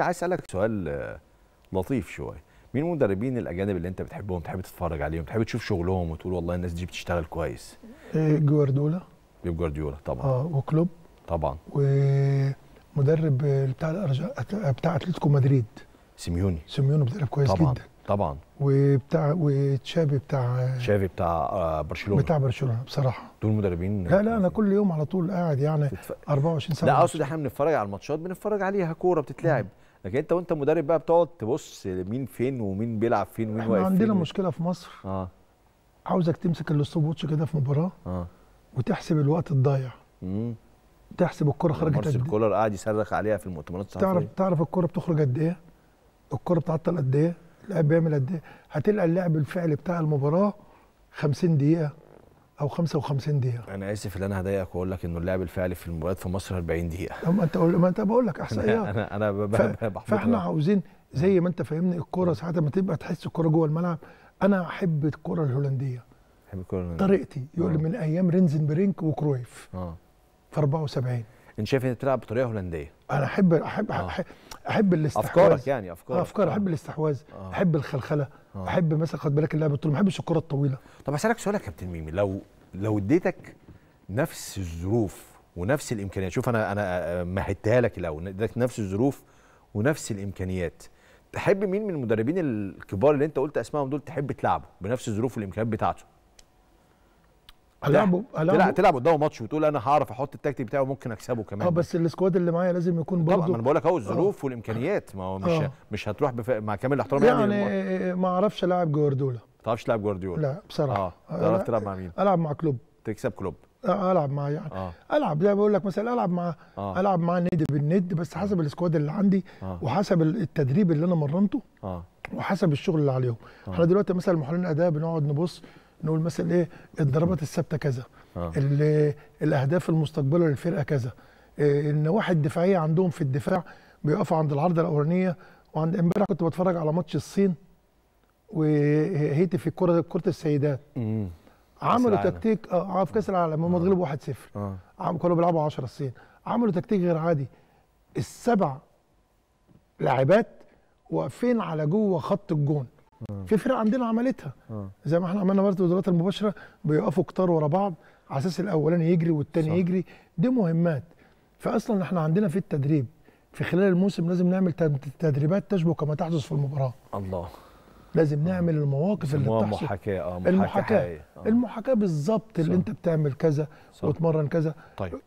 عايز اسالك سؤال آه، لطيف شويه مين المدربين الاجانب اللي انت بتحبهم تحب تتفرج عليهم تحب تشوف شغلهم وتقول والله الناس دي بتشتغل كويس آه، جوارديولا بيب جوارديولا طبعا اه وكلوب طبعا ومدرب بتاع الارجنتين بتاع اتلتيكو مدريد سيميوني سيميوني مدرب كويس طبعًا. جدا طبعا وبتاع وتشافي بتاع تشافي بتاع آه، برشلونه بتاع برشلونه بصراحه دول مدربين لا لا انا كل يوم على طول قاعد يعني بتف... 24 ساعه لا اقصد احنا بنتفرج على الماتشات بنتفرج عليها كوره بتتلعب لكن انت وانت مدرب بقى بتقعد تبص مين فين ومين بيلعب فين ومين واقف عندنا فين. مشكله في مصر اه عاوزك تمسك الاستوبوتش كده في مباراه اه وتحسب الوقت الضايع امم تحسب الكره آه، خرجت قد ايه الكولر قاعد يصرخ عليها في المؤتمرات الصحفيه تعرف تعرف الكره بتخرج قد ايه الكره بتعطل قد ايه اللاعب بيعمل قد ايه هتلقى اللعب الفعلي بتاع المباراه 50 دقيقه او 55 دقيقه انا اسف ان انا هضايقك واقول لك انه اللعب الفعلي في المباريات في مصر 40 دقيقه ما انت ما انت بقول لك احصائيات إيه؟ انا انا فاحنا عاوزين زي نعم. ما انت فاهمني الكوره نعم. ساعات ما تبقى تحس الكوره جوه الملعب انا احب الكوره الهولنديه احب الكوره طريقتي يقول آه. من ايام رينزن برينك وكرويف اه في 74 انت شايف ان تلعب بطريقه هولنديه انا احب احب آه. احب, أحب الاستحواذ افكارك يعني افكارك افكار احب آه. الاستحواذ آه. احب الخلخله احب مثلا خد بالك اللعب الطويل ما احبش الكره الطويله طب هسالك سؤال يا كابتن ميمي لو لو اديتك نفس الظروف ونفس الامكانيات شوف انا انا مهدتها لك الاول اديتك نفس الظروف ونفس الامكانيات تحب مين من المدربين الكبار اللي انت قلت اسمائهم دول تحب تلعبه بنفس الظروف والامكانيات بتاعته هلعب هلعب تلعب قدامه ماتش وتقول انا هعرف احط التكتيك بتاعي وممكن اكسبه كمان اه بس السكواد اللي معايا لازم يكون برضه طبعا ما انا بقول لك اهو آه. الظروف والامكانيات ما هو مش أوه. مش هتروح بف... مع كامل الاحترام يعني يعني آه، آه، ما اعرفش العب جوارديولا ما تعرفش تلعب جوارديولا لا بصراحه اه تعرف تلعب مع مين؟ العب مع كلوب تكسب كلوب العب مع يعني أوه. العب زي ما بقول لك مثلا العب مع أوه. العب مع ند بالند بس حسب السكواد اللي عندي أوه. وحسب التدريب اللي انا مرنته آه. وحسب الشغل اللي عليهم احنا دلوقتي مثلا محللين اداء بنقعد نبص نقول مثلا ايه الضربات الثابته كذا آه. الاهداف المستقبله للفرقه كذا النواحي إيه، الدفاعيه عندهم في الدفاع بيقفوا عند العارضه الاولانيه وعند امبارح كنت بتفرج على ماتش الصين وهيتي في كره كره السيدات عملوا تكتيك آه،, اه في كاس العالم هم اتغلبوا 1-0 اه, آه. كانوا بيلعبوا 10 الصين عملوا تكتيك غير عادي السبع لاعبات واقفين على جوه خط الجون آه. في فرق عندنا عملتها آه. زي ما احنا عملنا برضه الدورات المباشره بيقفوا كتار ورا بعض على اساس الاولاني يجري والتاني يجري دي مهمات فاصلا احنا عندنا في التدريب في خلال الموسم لازم نعمل تدريبات تشبه كما تحدث في المباراه الله لازم آه. نعمل المواقف اللي بتحصل محاكاه اه المحاكاه المحاكاه بالظبط اللي انت بتعمل كذا وتمرن كذا طيب